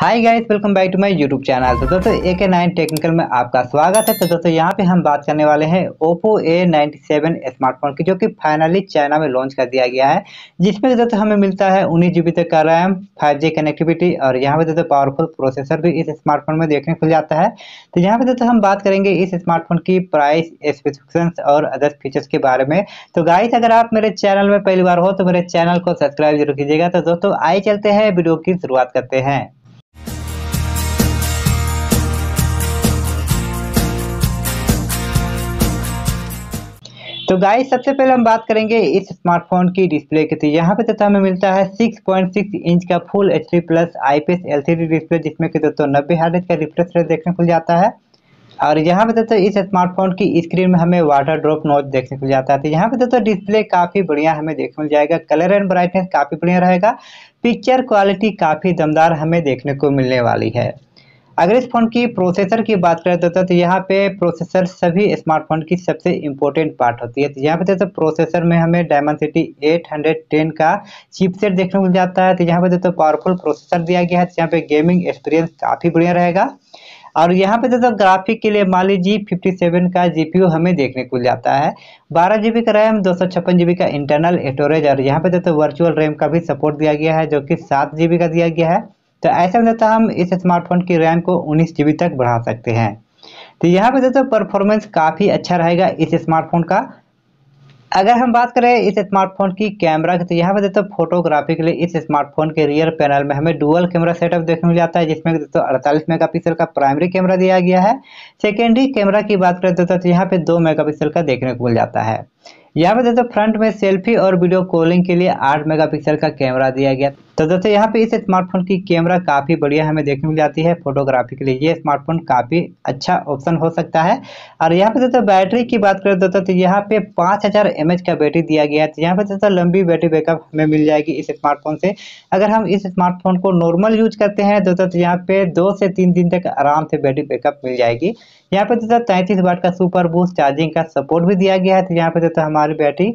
hi guys welcome back to my YouTube channel तो दोस्तों ए के नाइन टेक्निकल में आपका स्वागत है तो दोस्तों यहाँ पे हम बात करने वाले हैं Oppo A ninety seven smartphone की जो कि फाइनली चाइना में लॉन्च कर दिया गया है जिसमें दोस्तों हमें मिलता है उन्नीस जी तक का रैम फाइव कनेक्टिविटी और यहाँ पे दोस्तों पावरफुल प्रोसेसर भी इस स्मार्टफोन में देखने को जाता है तो यहाँ पे दोस्तों हम बात करेंगे इस स्मार्टफोन की प्राइस स्पेसिफिकेशन और अदर फीचर्स के बारे में तो गाइस अगर आप मेरे चैनल में पहली बार हो तो मेरे चैनल को सब्सक्राइब जरूर कीजिएगा तो दोस्तों आई चलते हैं वीडियो की शुरुआत करते हैं तो गाइस सबसे पहले हम बात करेंगे इस स्मार्टफोन की डिस्प्ले की तो यहाँ पे तो हमें मिलता है 6.6 इंच का full H plus IPS LCD display जिसमें कि दोस्तों नब्बे हर्ट्ज का रिफ्रेश रेट देखने को जाता है और यहाँ पे दोस्तों इस स्मार्टफोन की स्क्रीन में हमें वाटर ड्रॉप नोट देखने को जाता है तो यहाँ पे दोस्तों डिस्प्ले काफ़ी बढ़िया हमें देखने को जाएगा कलर एंड ब्राइटनेस काफ़ी बढ़िया रहेगा पिक्चर क्वालिटी काफ़ी दमदार हमें देखने को मिलने वाली है अगर इस फ़ोन की प्रोसेसर की बात करें तो, तो, तो यहाँ पे प्रोसेसर सभी स्मार्टफोन की सबसे इम्पोर्टेंट पार्ट होती है तो यहाँ पे दोस्तों प्रोसेसर में हमें Dimensity eight hundred ten का चिपसेट देखने को मिल जाता है तो यहाँ पे दोस्तों पावरफुल प्रोसेसर दिया गया है तो यहाँ पे गेमिंग एक्सपीरियंस काफ़ी बढ़िया रहेगा और यहाँ पे दोस्तों ग्राफिक के लिए मान लीजिए फिफ्टी सेवन का जी हमें देखने को जाता है बारह जी का रैम दो सौ छप्पन जीबी का इंटरनल स्टोरेज और यहाँ पे दोस्तों वर्चुअल रैम का भी सपोर्ट दिया गया है जो कि सात जीबी का दिया गया है तो ऐसे में दोस्तों हम इस स्मार्टफोन की रैम को उन्नीस जी तक बढ़ा सकते हैं तो यहाँ पे दोस्तों परफॉर्मेंस काफ़ी अच्छा रहेगा इस स्मार्टफोन का अगर हम बात करें इस स्मार्टफोन की कैमरा की तो यहाँ पे दोस्तों फोटोग्राफी के लिए इस स्मार्टफोन के रियर पैनल में हमें डुअल कैमरा सेटअप देखने को जाता है जिसमें दोस्तों मेगा मेगापिक्सल का प्राइमरी कैमरा दिया गया है सेकेंडरी कैमरा की बात करें दोस्तों तो यहाँ पे दो मेगा का देखने को मिल जाता है यहाँ पे दोस्तों फ्रंट में सेल्फी और वीडियो कॉलिंग के लिए आठ मेगा का कैमरा दिया गया तो दोस्तों यहाँ पे इस स्मार्टफोन की कैमरा काफ़ी बढ़िया हमें देखने को जाती है फोटोग्राफी के लिए ये स्मार्टफोन काफ़ी अच्छा ऑप्शन हो सकता है और यहाँ पे दोस्तों बैटरी की बात करें दोस्तों तो यहाँ पे 5000 हज़ार का बैटरी दिया गया है तो यहाँ पे दोस्तों लंबी बैटरी बैकअप हमें मिल जाएगी इस स्मार्टफोन से अगर हम इस स्मार्टफोन को नॉर्मल यूज करते हैं दोस्तों तो यहाँ पे दो से तीन दिन तक आराम से बैटरी बैकअप मिल जाएगी यहाँ पे दोस्तों तैंतीस वाट का सुपर बूस्ट चार्जिंग का सपोर्ट भी दिया गया है तो यहाँ पे दोस्तों हमारी बैटरी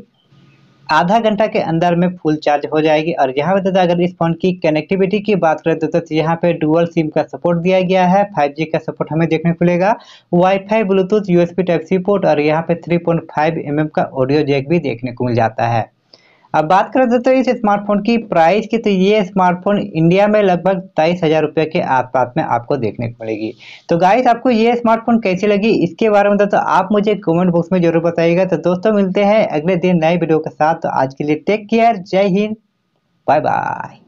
आधा घंटा के अंदर में फुल चार्ज हो जाएगी और यहाँ पे दोस्तों अगर इस फोन की कनेक्टिविटी की बात करें तो, दोस्तों यहाँ पे डुअल सिम का सपोर्ट दिया गया है 5G का सपोर्ट हमें देखने को मिलेगा wifi bluetooth USB type C port और यहाँ पे 3.5 पॉइंट mm का ऑडियो जैक भी देखने को मिल जाता है अब बात करें दोस्तों इस स्मार्टफोन की प्राइस की तो ये स्मार्टफोन इंडिया में लगभग तेईस हज़ार रुपये के आसपास में आपको देखने को मिलेगी तो गाइस आपको ये स्मार्टफोन कैसी लगी इसके बारे में दोस्तों आप मुझे कमेंट बॉक्स में जरूर बताइएगा तो दोस्तों मिलते हैं अगले दिन नए वीडियो के साथ तो आज के लिए टेक केयर जय हिंद बाय बाय